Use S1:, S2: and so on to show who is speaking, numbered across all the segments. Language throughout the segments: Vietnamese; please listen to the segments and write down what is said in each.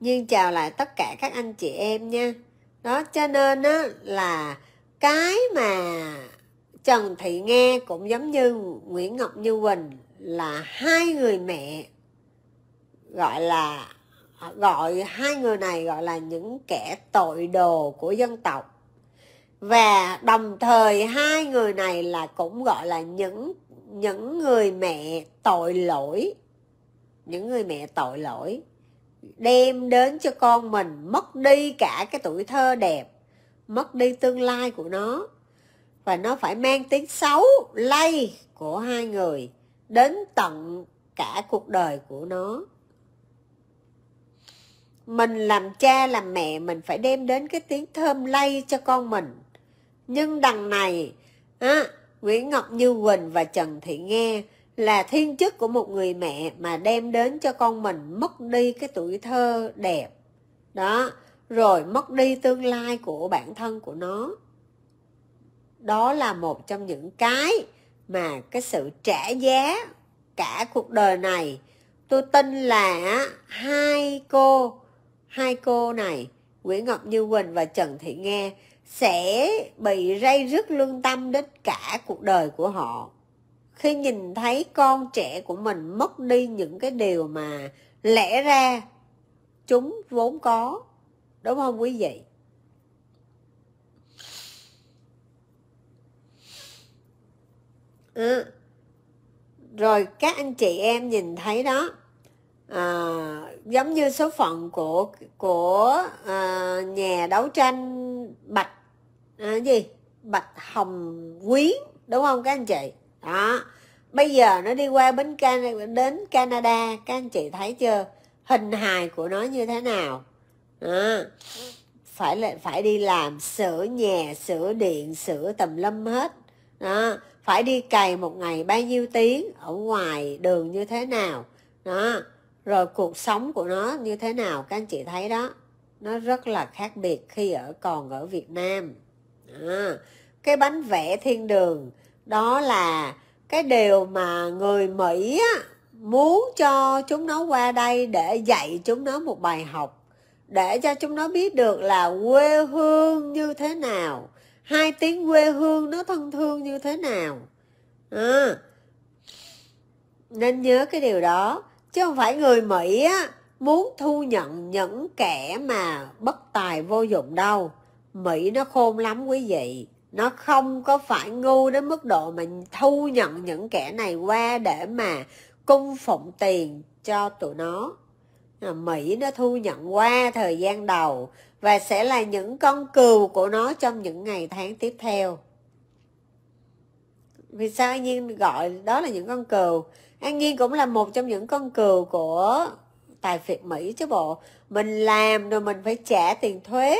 S1: Nhiên chào lại tất cả các anh chị em nha. Đó cho nên á là cái mà Trần Thị Nghe cũng giống như Nguyễn Ngọc Như Quỳnh là hai người mẹ gọi là à, gọi hai người này gọi là những kẻ tội đồ của dân tộc và đồng thời hai người này là cũng gọi là những những người mẹ tội lỗi những người mẹ tội lỗi đem đến cho con mình mất đi cả cái tuổi thơ đẹp mất đi tương lai của nó và nó phải mang tiếng xấu lây của hai người đến tận cả cuộc đời của nó mình làm cha làm mẹ mình phải đem đến cái tiếng thơm lây cho con mình nhưng đằng này á, Nguyễn Ngọc Như Quỳnh và Trần Thị Nghe là thiên chức của một người mẹ mà đem đến cho con mình mất đi cái tuổi thơ đẹp đó rồi mất đi tương lai của bản thân của nó đó là một trong những cái mà cái sự trả giá cả cuộc đời này tôi tin là hai cô hai cô này Nguyễn Ngọc Như Quỳnh và Trần Thị Nga sẽ bị rây rứt lương tâm đến cả cuộc đời của họ khi nhìn thấy con trẻ của mình mất đi những cái điều mà lẽ ra chúng vốn có đúng không quý vị à, rồi các anh chị em nhìn thấy đó à, giống như số phận của của à, nhà đấu tranh bạch à, gì bạch hồng quyến đúng không các anh chị đó bây giờ nó đi qua bến Can đến Canada các anh chị thấy chưa hình hài của nó như thế nào đó. phải là phải đi làm sửa nhà sửa điện sửa tầm lâm hết đó phải đi cày một ngày bao nhiêu tiếng ở ngoài đường như thế nào đó rồi cuộc sống của nó như thế nào các anh chị thấy đó nó rất là khác biệt khi ở còn ở Việt Nam à, cái bánh vẽ thiên đường đó là cái điều mà người mỹ á, muốn cho chúng nó qua đây để dạy chúng nó một bài học để cho chúng nó biết được là quê hương như thế nào hai tiếng quê hương nó thân thương như thế nào à, nên nhớ cái điều đó chứ không phải người mỹ á, muốn thu nhận những kẻ mà bất tài vô dụng đâu mỹ nó khôn lắm quý vị nó không có phải ngu đến mức độ mà thu nhận những kẻ này qua để mà cung phụng tiền cho tụi nó Mỹ nó thu nhận qua thời gian đầu và sẽ là những con cừu của nó trong những ngày tháng tiếp theo vì sao anh Nhiên gọi đó là những con cừu An Nhiên cũng là một trong những con cừu của tài phiệt Mỹ chứ bộ mình làm rồi mình phải trả tiền thuế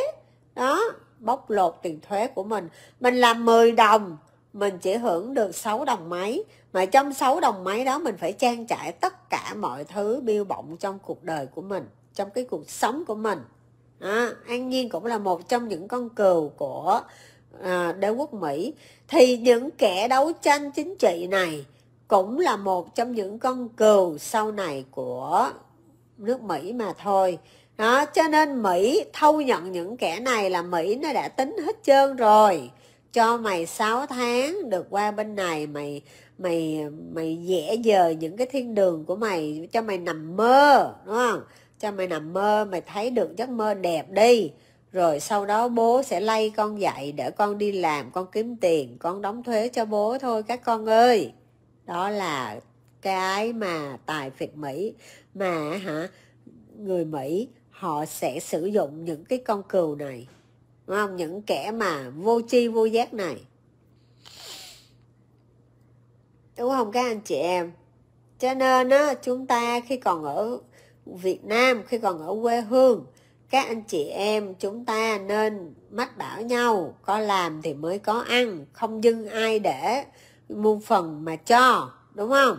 S1: đó bóc lột tiền thuế của mình mình làm 10 đồng mình chỉ hưởng được 6 đồng mấy mà trong 6 đồng mấy đó mình phải trang trải tất cả mọi thứ biêu bọng trong cuộc đời của mình trong cái cuộc sống của mình à, an nhiên cũng là một trong những con cừu của à, đế quốc mỹ thì những kẻ đấu tranh chính trị này cũng là một trong những con cừu sau này của nước mỹ mà thôi đó cho nên mỹ thâu nhận những kẻ này là mỹ nó đã tính hết trơn rồi cho mày 6 tháng được qua bên này mày mày mày dễ giờ những cái thiên đường của mày cho mày nằm mơ đúng không cho mày nằm mơ mày thấy được giấc mơ đẹp đi rồi sau đó bố sẽ lay con dậy để con đi làm con kiếm tiền con đóng thuế cho bố thôi các con ơi đó là cái mà tài phiệt mỹ mà hả người mỹ họ sẽ sử dụng những cái con cừu này đúng không những kẻ mà vô tri vô giác này đúng không các anh chị em cho nên á, chúng ta khi còn ở Việt Nam khi còn ở quê hương các anh chị em chúng ta nên mách bảo nhau có làm thì mới có ăn không dưng ai để muôn phần mà cho đúng không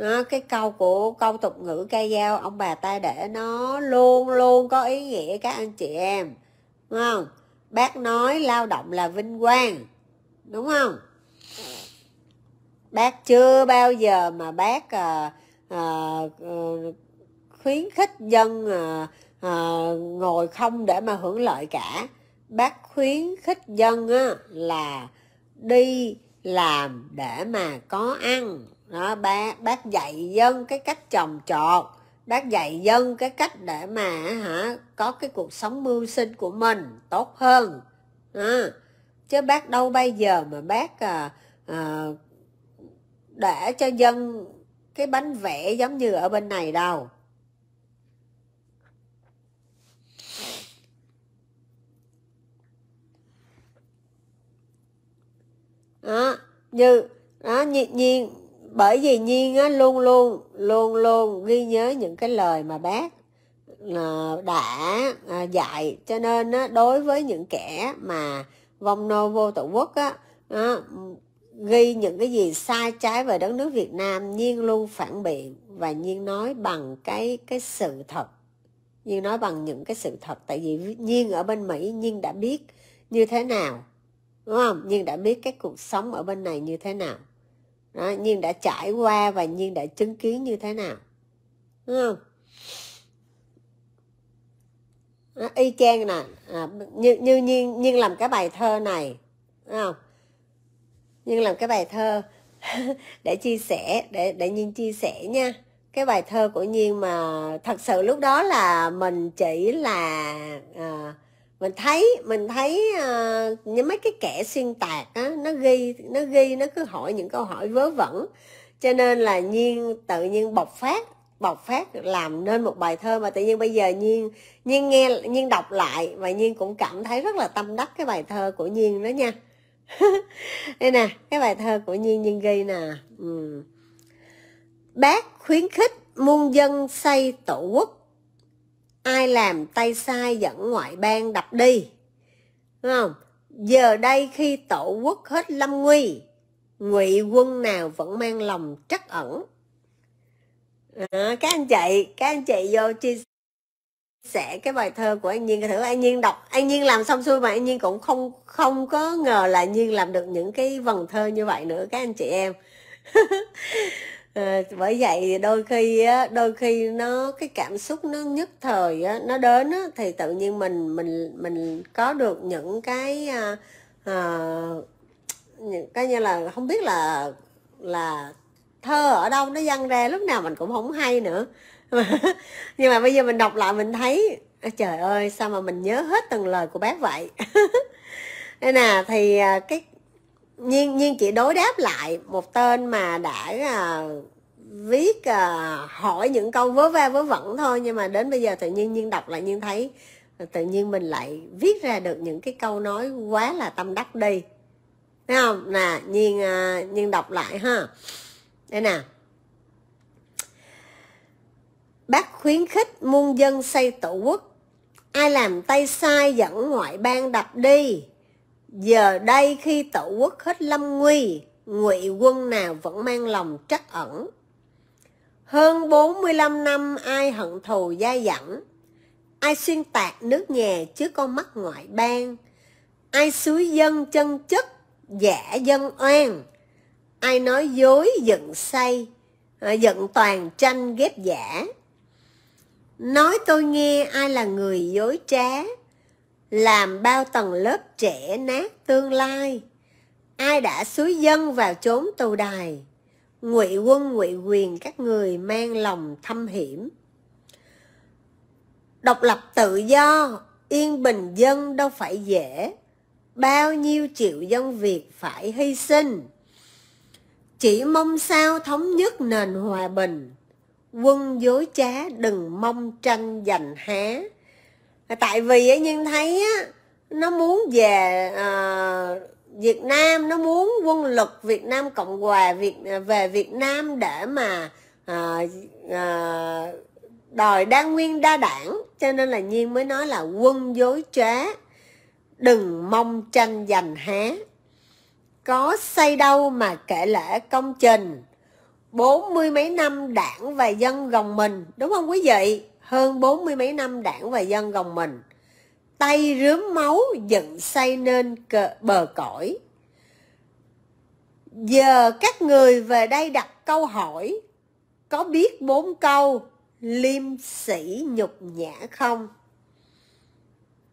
S1: đó, cái câu của câu tục ngữ cây dao ông bà ta để nó luôn luôn có ý nghĩa các anh chị em đúng không bác nói lao động là vinh quang đúng không bác chưa bao giờ mà bác à, à, khuyến khích dân à, à, ngồi không để mà hưởng lợi cả bác khuyến khích dân á, là đi làm để mà có ăn đó bác bác dạy dân cái cách trồng trọt bác dạy dân cái cách để mà hả có cái cuộc sống mưu sinh của mình tốt hơn đó. chứ bác đâu bây giờ mà bác à, à, để cho dân cái bánh vẽ giống như ở bên này đâu đó như đó nhiên nhiên bởi vì nhiên á, luôn luôn luôn luôn ghi nhớ những cái lời mà bác ờ, đã ờ, dạy cho nên á, đối với những kẻ mà vong nô vô tổ quốc á, á ờ, ghi những cái gì sai trái về đất nước Việt Nam nhiên luôn phản biện và nhiên nói bằng cái cái sự thật nhiên nói bằng những cái sự thật tại vì nhiên ở bên Mỹ nhiên đã biết như thế nào đúng không nhiên đã biết cái cuộc sống ở bên này như thế nào đó, nhiên đã trải qua và nhiên đã chứng kiến như thế nào đúng không đó, y chang nè à, như như nhiên nhiên làm cái bài thơ này đúng không nhiên làm cái bài thơ để chia sẻ để để nhiên chia sẻ nha cái bài thơ của nhiên mà thật sự lúc đó là mình chỉ là à, mình thấy mình thấy uh, ờ, những mấy cái kẻ xuyên tạc á nó ghi nó ghi nó cứ hỏi những câu hỏi vớ vẩn cho nên là nhiên tự nhiên bộc phát bộc phát làm nên một bài thơ mà tự nhiên bây giờ nhiên nhiên nghe nhiên đọc lại và nhiên cũng cảm thấy rất là tâm đắc cái bài thơ của nhiên đó nha đây nè cái bài thơ của nhiên nhiên ghi nè ừ. bác khuyến khích muôn dân xây tổ quốc ai làm tay sai dẫn ngoại bang đập đi Đúng không giờ đây khi tổ quốc hết lâm nguy ngụy quân nào vẫn mang lòng trắc ẩn à, các anh chị các anh chị vô chia sẻ cái bài thơ của anh nhiên thử anh nhiên đọc anh nhiên làm xong xuôi mà anh nhiên cũng không không có ngờ là nhiên làm được những cái vần thơ như vậy nữa các anh chị em à, bởi vậy đôi khi á, đôi khi nó cái cảm xúc nó nhất thời á, nó đến á, thì tự nhiên mình mình mình có được những cái à, à, những cái như là không biết là là thơ ở đâu nó dâng ra lúc nào mình cũng không hay nữa nhưng mà bây giờ mình đọc lại mình thấy trời ơi sao mà mình nhớ hết từng lời của bác vậy đây nè thì à, cái nhiên nhiên chị đối đáp lại một tên mà đã à, viết à, hỏi những câu vớ va vớ vẩn thôi nhưng mà đến bây giờ tự nhiên nhiên đọc lại nhiên thấy à, tự nhiên mình lại viết ra được những cái câu nói quá là tâm đắc đi thấy không nè nhiên à, nhiên đọc lại ha đây nè bác khuyến khích muôn dân xây tổ quốc ai làm tay sai dẫn ngoại bang đập đi Giờ đây khi tổ quốc hết lâm nguy, ngụy quân nào vẫn mang lòng trắc ẩn. Hơn 45 năm ai hận thù dai dẳng, ai xuyên tạc nước nhà trước con mắt ngoại bang, ai suối dân chân chất, giả dân oan, ai nói dối dựng say, dựng à, toàn tranh ghép giả. Nói tôi nghe ai là người dối trá, làm bao tầng lớp trẻ nát tương lai ai đã suối dân vào chốn tù đài ngụy quân ngụy quyền các người mang lòng thâm hiểm độc lập tự do yên bình dân đâu phải dễ bao nhiêu triệu dân việt phải hy sinh chỉ mong sao thống nhất nền hòa bình quân dối trá đừng mong tranh giành há tại vì ấy nhân thấy á, nó muốn về à, Việt Nam nó muốn quân lực Việt Nam Cộng hòa Việt ờ, về Việt Nam để mà à, à, đòi đa nguyên đa đảng cho nên là nhiên mới nói là quân dối trá đừng mong tranh giành há có xây đâu mà kể lễ công trình bốn mươi mấy năm đảng và dân gồng mình đúng không quý vị hơn bốn mươi mấy năm đảng và dân gồng mình tay rướm máu dựng xây nên cờ, bờ cõi giờ các người về đây đặt câu hỏi có biết bốn câu liêm sĩ nhục nhã không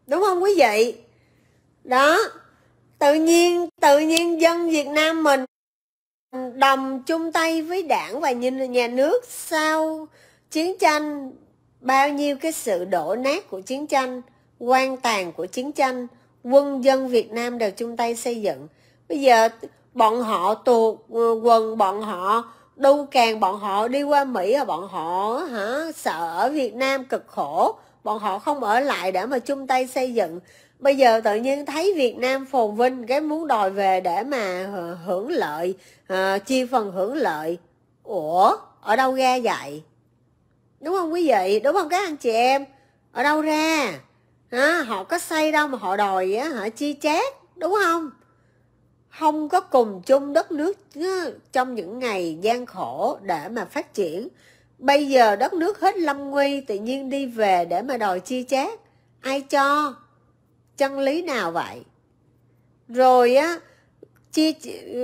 S1: đúng không quý vị đó tự nhiên tự nhiên dân việt nam mình đồng chung tay với đảng và nhà nước sau chiến tranh bao nhiêu cái sự đổ nát của chiến tranh quan tàn của chiến tranh quân dân việt nam đều chung tay xây dựng bây giờ bọn họ tuột ờ, quần bọn họ đu càng bọn họ đi qua mỹ và bọn họ hả sợ ở việt nam cực khổ bọn họ không ở lại để mà chung tay xây dựng bây giờ tự nhiên thấy việt nam phồn vinh cái muốn đòi về để mà ờ, hưởng lợi à, ờ, chia phần hưởng lợi ủa ở đâu ra vậy đúng không quý vị đúng không các anh chị em ở đâu ra hả họ có xây đâu mà họ đòi á hả chi chác đúng không không có cùng chung đất nước trong những ngày gian khổ để mà phát triển bây giờ đất nước hết lâm nguy tự nhiên đi về để mà đòi chi chác ai cho chân lý nào vậy rồi á chia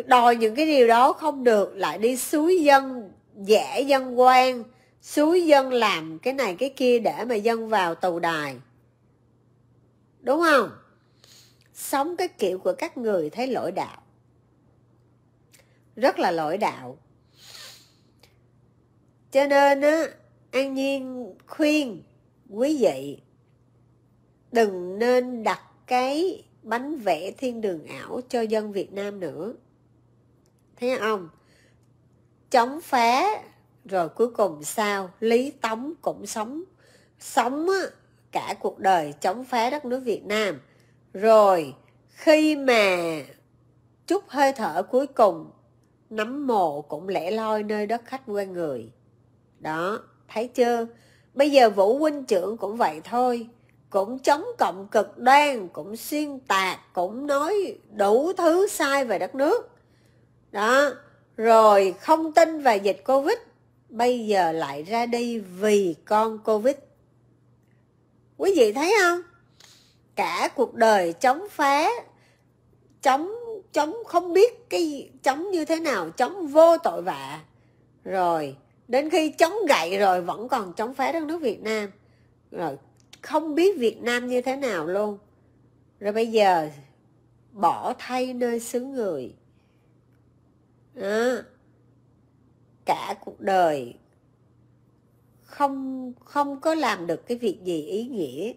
S1: đòi những cái điều đó không được lại đi suối dân giả dân quan suối dân làm cái này cái kia để mà dân vào tù đài đúng không sống cái kiểu của các người thấy lỗi đạo rất là lỗi đạo cho nên á an nhiên khuyên quý vị đừng nên đặt cái bánh vẽ thiên đường ảo cho dân việt nam nữa thấy không chống phá rồi cuối cùng sao lý tống cũng sống sống cả cuộc đời chống phá đất nước việt nam rồi khi mà chút hơi thở cuối cùng nắm mồ cũng lẻ loi nơi đất khách quê người đó thấy chưa bây giờ vũ huynh trưởng cũng vậy thôi cũng chống cộng cực đoan cũng xuyên tạc cũng nói đủ thứ sai về đất nước đó rồi không tin về dịch covid bây giờ lại ra đi vì con covid quý vị thấy không cả cuộc đời chống phá chống chống không biết cái chống như thế nào chống vô tội vạ rồi đến khi chống gậy rồi vẫn còn chống phá đất nước việt nam rồi không biết việt nam như thế nào luôn rồi bây giờ bỏ thay nơi xứ người đó cả cuộc đời không không có làm được cái việc gì ý nghĩa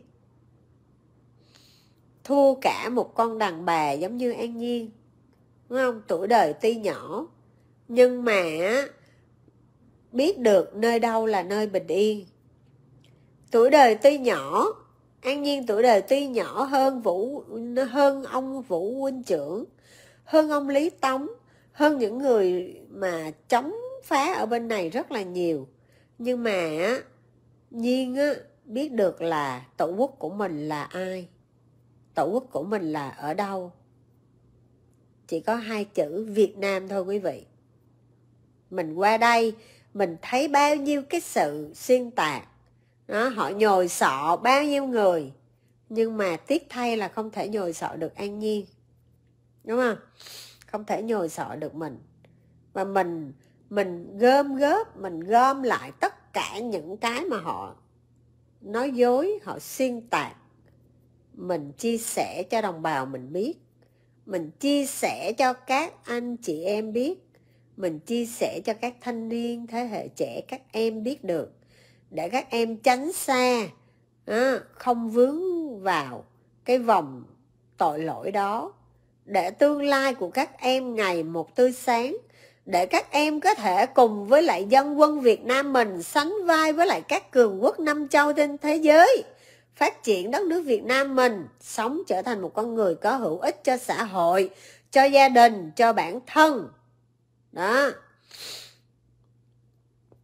S1: thua cả một con đàn bà giống như an nhiên đúng không tuổi đời tuy nhỏ nhưng mà biết được nơi đâu là nơi bình yên tuổi đời tuy nhỏ an nhiên tuổi đời tuy nhỏ hơn vũ hơn ông vũ huynh trưởng hơn ông lý tống hơn những người mà chống phá ở bên này rất là nhiều nhưng mà nhiên á, biết được là tổ quốc của mình là ai tổ quốc của mình là ở đâu chỉ có hai chữ việt nam thôi quý vị mình qua đây mình thấy bao nhiêu cái sự xuyên tạc đó, họ nhồi sọ bao nhiêu người nhưng mà tiếc thay là không thể nhồi sọ được an nhiên đúng không không thể nhồi sọ được mình và mình mình gom góp mình gom lại tất cả những cái mà họ nói dối họ xuyên tạc mình chia sẻ cho đồng bào mình biết mình chia sẻ cho các anh chị em biết mình chia sẻ cho các thanh niên thế hệ trẻ các em biết được để các em tránh xa không vướng vào cái vòng tội lỗi đó để tương lai của các em ngày một tươi sáng để các em có thể cùng với lại dân quân Việt Nam mình sánh vai với lại các cường quốc năm châu trên thế giới, phát triển đất nước Việt Nam mình, sống trở thành một con người có hữu ích cho xã hội, cho gia đình, cho bản thân. Đó.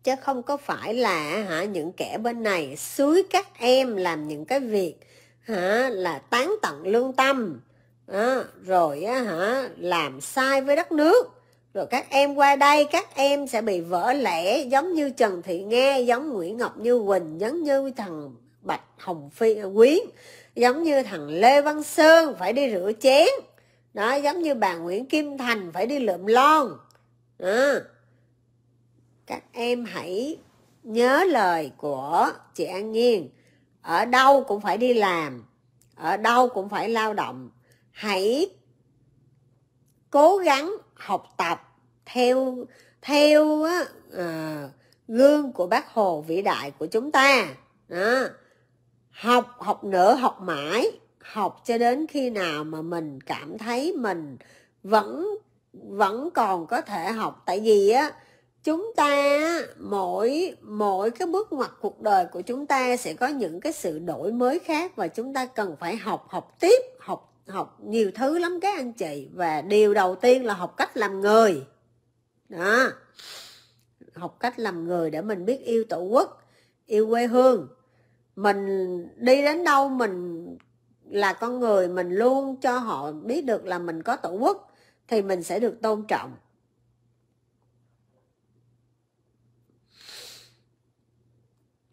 S1: Chứ không có phải là hả những kẻ bên này suối các em làm những cái việc hả là tán tận lương tâm, đó, rồi hả làm sai với đất nước rồi các em qua đây các em sẽ bị vỡ lẽ giống như trần thị nghe giống nguyễn ngọc như quỳnh giống như thằng bạch hồng phi à, quyến giống như thằng lê văn sơn phải đi rửa chén đó giống như bà nguyễn kim thành phải đi lượm lon đó. các em hãy nhớ lời của chị an nhiên ở đâu cũng phải đi làm ở đâu cũng phải lao động hãy cố gắng học tập theo theo á, à, gương của bác hồ vĩ đại của chúng ta đó. học học nữa học mãi học cho đến khi nào mà mình cảm thấy mình vẫn vẫn còn có thể học tại vì á chúng ta mỗi mỗi cái bước ngoặt cuộc đời của chúng ta sẽ có những cái sự đổi mới khác và chúng ta cần phải học học tiếp học học nhiều thứ lắm các anh chị và điều đầu tiên là học cách làm người đó học cách làm người để mình biết yêu tổ quốc yêu quê hương mình đi đến đâu mình là con người mình luôn cho họ biết được là mình có tổ quốc thì mình sẽ được tôn trọng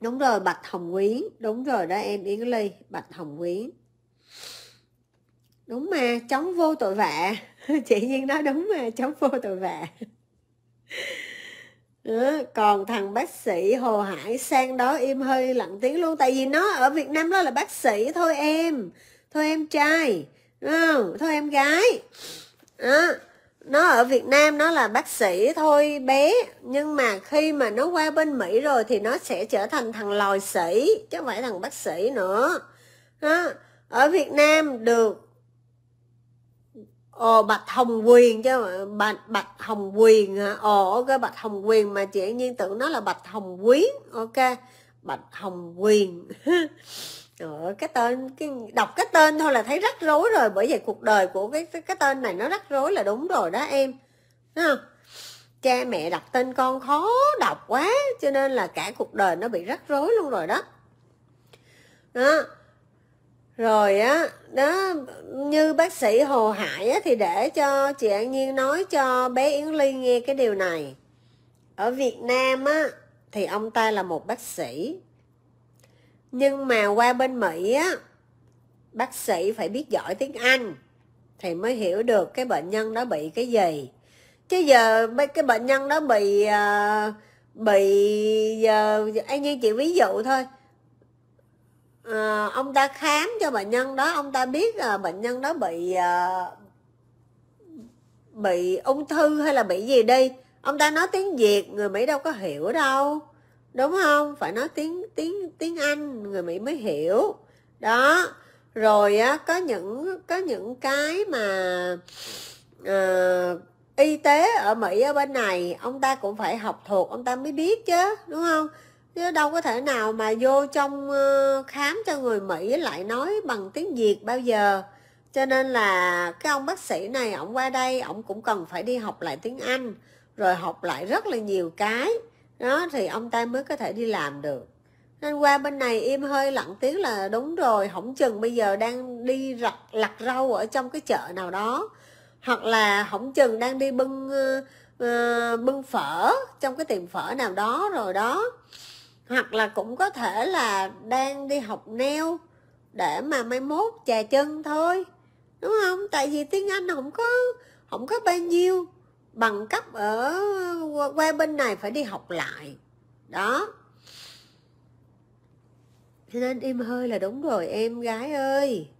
S1: đúng rồi bạch hồng quyến đúng rồi đó em yến ly bạch hồng quyến đúng mà chống vô tội vạ chị nhiên nói đúng mà chống vô tội vạ Ừ, còn thằng bác sĩ Hồ Hải sang đó im hơi lặng tiếng luôn Tại vì nó ở Việt Nam nó là bác sĩ thôi em Thôi em trai ừ, Thôi em gái à, Nó ở Việt Nam nó là bác sĩ thôi bé Nhưng mà khi mà nó qua bên Mỹ rồi Thì nó sẽ trở thành thằng lòi sĩ Chứ không phải thằng bác sĩ nữa à, Ở Việt Nam được ồ ờ, bạch hồng quyền chứ bạch bạch hồng quyền hả ồ cái bạch hồng quyền mà chị nhiên tưởng nó là bạch hồng quyến ok bạch hồng quyền Ờ, cái tên cái đọc cái tên thôi là thấy rắc rối rồi bởi vì cuộc đời của cái cái tên này nó rắc rối là đúng rồi đó em không? cha mẹ đặt tên con khó đọc quá cho nên là cả cuộc đời nó bị rắc rối luôn rồi đó đó rồi á đó như bác sĩ hồ hải á, thì để cho chị an nhiên nói cho bé yến ly nghe cái điều này ở việt nam á thì ông ta là một bác sĩ nhưng mà qua bên mỹ á bác sĩ phải biết giỏi tiếng anh thì mới hiểu được cái bệnh nhân đó bị cái gì chứ giờ cái bệnh nhân đó bị ờ, bị giờ uh, anh như chị ví dụ thôi Ờ, ông ta khám cho bệnh nhân đó ông ta biết uh, bệnh nhân đó bị uh, bị ung thư hay là bị gì đi ông ta nói tiếng việt người mỹ đâu có hiểu đâu đúng không phải nói tiếng tiếng tiếng anh người mỹ mới hiểu đó rồi á có những có những cái mà uh, y tế ở mỹ ở bên này ông ta cũng phải học thuộc ông ta mới biết chứ đúng không chứ đâu có thể nào mà vô trong ờ, khám cho người mỹ lại nói bằng tiếng việt bao giờ cho nên là cái ông bác sĩ này ông qua đây ông cũng cần phải đi học lại tiếng anh rồi học lại rất là nhiều cái đó thì ông ta mới có thể đi làm được nên qua bên này im hơi lặng tiếng là đúng rồi không chừng bây giờ đang đi rặt lặt rau ở trong cái chợ nào đó hoặc là không chừng đang đi bưng uh, bưng phở trong cái tiệm phở nào đó rồi đó hoặc là cũng có thể là đang đi học neo để mà mai mốt chà chân thôi đúng không tại vì tiếng anh không có không có bao nhiêu bằng cấp ở qua bên này phải đi học lại đó cho nên im hơi là đúng rồi em gái ơi